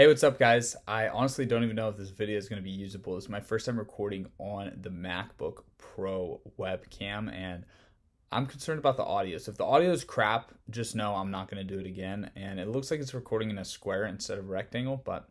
Hey, what's up guys? I honestly don't even know if this video is going to be usable. It's my first time recording on the MacBook Pro webcam and I'm concerned about the audio. So if the audio is crap, just know I'm not going to do it again. And it looks like it's recording in a square instead of rectangle, but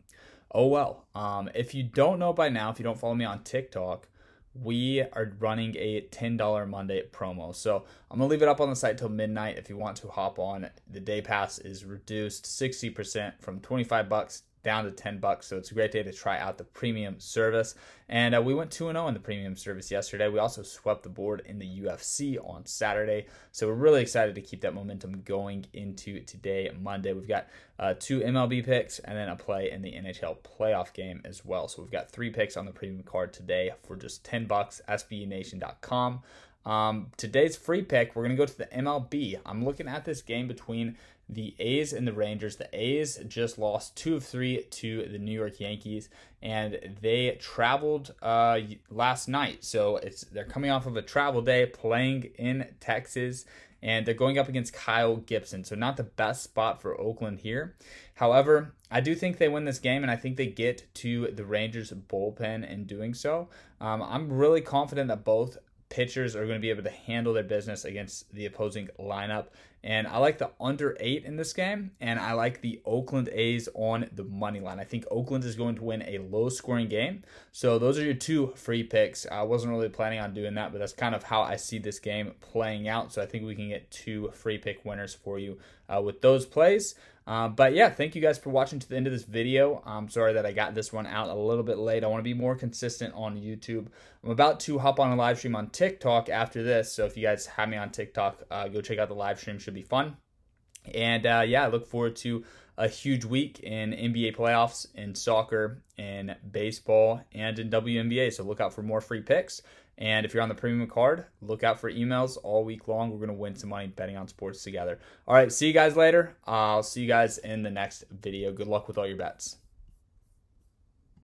oh well. Um, if you don't know by now, if you don't follow me on TikTok, we are running a $10 Monday promo. So I'm going to leave it up on the site till midnight if you want to hop on. The day pass is reduced 60% from 25 bucks down to 10 bucks. So it's a great day to try out the premium service. And uh, we went 2 0 in the premium service yesterday. We also swept the board in the UFC on Saturday. So we're really excited to keep that momentum going into today, Monday. We've got uh, two MLB picks and then a play in the NHL playoff game as well. So we've got three picks on the premium card today for just 10 bucks, SBNation.com. Um, today's free pick, we're going to go to the MLB. I'm looking at this game between the A's and the Rangers. The A's just lost two of three to the New York Yankees, and they traveled uh, last night. So it's they're coming off of a travel day, playing in Texas, and they're going up against Kyle Gibson. So not the best spot for Oakland here. However, I do think they win this game, and I think they get to the Rangers bullpen in doing so. Um, I'm really confident that both pitchers are going to be able to handle their business against the opposing lineup. And I like the under eight in this game, and I like the Oakland A's on the money line. I think Oakland is going to win a low scoring game. So those are your two free picks. I wasn't really planning on doing that, but that's kind of how I see this game playing out. So I think we can get two free pick winners for you uh, with those plays. Uh, but yeah, thank you guys for watching to the end of this video. I'm sorry that I got this one out a little bit late. I want to be more consistent on YouTube. I'm about to hop on a live stream on TikTok after this. So if you guys have me on TikTok, uh, go check out the live stream. Should be fun. And uh, yeah, I look forward to a huge week in NBA playoffs, in soccer, in baseball, and in WNBA. So look out for more free picks. And if you're on the premium card, look out for emails all week long. We're going to win some money betting on sports together. All right, see you guys later. I'll see you guys in the next video. Good luck with all your bets.